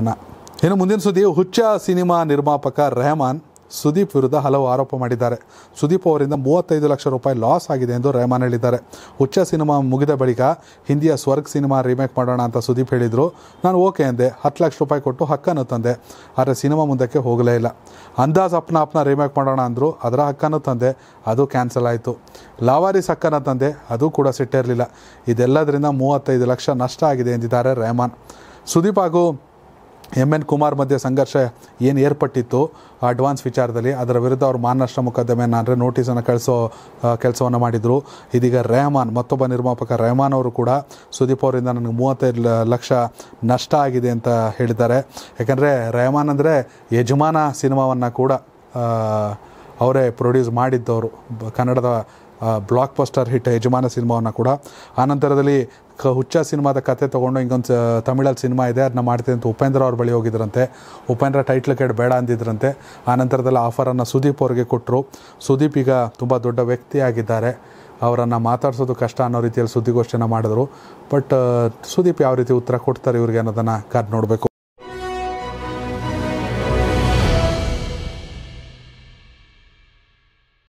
ಅನ್ನ ಇನ್ನು ಮುಂದಿನ ಸುದ್ದಿ ಹುಚ್ಚ ಸಿನಿಮಾ ನಿರ್ಮಾಪಕ ರೆಹಮಾನ್ ಸುದೀಪ್ ವಿರುದ್ಧ ಹಲವು ಆರೋಪ ಮಾಡಿದ್ದಾರೆ ಸುದೀಪ್ ಅವರಿಂದ ಮೂವತ್ತೈದು ಲಕ್ಷ ರೂಪಾಯಿ ಲಾಸ್ ಆಗಿದೆ ಎಂದು ರೆಹಮಾನ್ ಹೇಳಿದ್ದಾರೆ ಹುಚ್ಚ ಸಿನಿಮಾ ಮುಗಿದ ಬಳಿಕ ಹಿಂದಿಯ ಸ್ವರ್ಗ್ ಸಿನಿಮಾ ರೀಮೇಕ್ ಮಾಡೋಣ ಅಂತ ಸುದೀಪ್ ಹೇಳಿದರು ನಾನು ಓಕೆ ಅಂದೆ ಹತ್ತು ಲಕ್ಷ ರೂಪಾಯಿ ಕೊಟ್ಟು ಹಕ್ಕನ್ನು ತಂದೆ ಆದರೆ ಸಿನಿಮಾ ಮುಂದಕ್ಕೆ ಹೋಗಲೇ ಇಲ್ಲ ಅಂದಾಜ್ ಅಪ್ನ ಅಪ್ನ ರೀಮೇಕ್ ಮಾಡೋಣ ಅಂದರು ಅದರ ಹಕ್ಕನ್ನು ತಂದೆ ಅದು ಕ್ಯಾನ್ಸಲ್ ಆಯಿತು ಲಾವಾರಿಸ್ ಹಕ್ಕನ್ನು ತಂದೆ ಅದು ಕೂಡ ಸಿಟ್ಟಿರಲಿಲ್ಲ ಇದೆಲ್ಲದರಿಂದ ಮೂವತ್ತೈದು ಲಕ್ಷ ನಷ್ಟ ಆಗಿದೆ ಎಂದಿದ್ದಾರೆ ರೆಹಮಾನ್ ಸುದೀಪ್ ಹಾಗೂ ಎಮ್ ಎನ್ ಕುಮಾರ್ ಮಧ್ಯೆ ಸಂಘರ್ಷ ಏನು ಏರ್ಪಟ್ಟಿತ್ತು ಅಡ್ವಾನ್ಸ್ ವಿಚಾರದಲ್ಲಿ ಅದರ ವಿರುದ್ಧ ಅವರು ಮಾನನಷ್ಟ ಮೊಕದ್ದಮೆಯನ್ನು ಅಂದರೆ ನೋಟಿಸನ್ನು ಕಳಿಸೋ ಕೆಲಸವನ್ನು ಮಾಡಿದರು ಇದೀಗ ರೆಹಮಾನ್ ಮತ್ತೊಬ್ಬ ನಿರ್ಮಾಪಕ ರೆಹಮಾನ್ ಅವರು ಕೂಡ ಸುದೀಪ್ ಅವರಿಂದ ನನಗೆ ಮೂವತ್ತೈದು ಲಕ್ಷ ನಷ್ಟ ಆಗಿದೆ ಅಂತ ಹೇಳಿದ್ದಾರೆ ಯಾಕಂದರೆ ರೆಹಮಾನ್ ಅಂದರೆ ಯಜಮಾನ ಸಿನಿಮಾವನ್ನು ಕೂಡ ಅವರೇ ಪ್ರೊಡ್ಯೂಸ್ ಮಾಡಿದ್ದವರು ಕನ್ನಡದ ಬ್ಲಾಕ್ ಪೋಸ್ಟರ್ ಹಿಟ್ ಯಜಮಾನ ಸಿನಿಮಾವನ್ನು ಕೂಡ ಆನಂತರದಲ್ಲಿ ಕ ಹುಚ್ಚ ಸಿನಿಮಾದ ಕತೆ ತೊಗೊಂಡು ಹಿಂಗೊಂದು ತಮಿಳಲ್ಲಿ ಸಿನಿಮಾ ಇದೆ ಅದನ್ನ ಮಾಡ್ತೀನಿ ಅಂತ ಉಪೇಂದ್ರ ಅವ್ರ ಬಳಿ ಹೋಗಿದ್ರಂತೆ ಉಪೇಂದ್ರ ಟೈಟ್ಲ್ ಕೇಡ್ ಬೇಡ ಅಂದಿದ್ರಂತೆ ಆನಂತರದಲ್ಲಿ ಆಫರನ್ನು ಸುದೀಪ್ ಅವ್ರಿಗೆ ಕೊಟ್ಟರು ಸುದೀಪ್ ಈಗ ತುಂಬ ದೊಡ್ಡ ವ್ಯಕ್ತಿ ಆಗಿದ್ದಾರೆ ಅವರನ್ನು ಮಾತಾಡ್ಸೋದು ಕಷ್ಟ ಅನ್ನೋ ರೀತಿಯಲ್ಲಿ ಸುದ್ದಿಗೋಷ್ಠಿನ ಮಾಡಿದ್ರು ಬಟ್ ಸುದೀಪ್ ಯಾವ ರೀತಿ ಉತ್ತರ ಕೊಡ್ತಾರೆ ಇವ್ರಿಗೆ ಅನ್ನೋದನ್ನು ಕಾದು ನೋಡಬೇಕು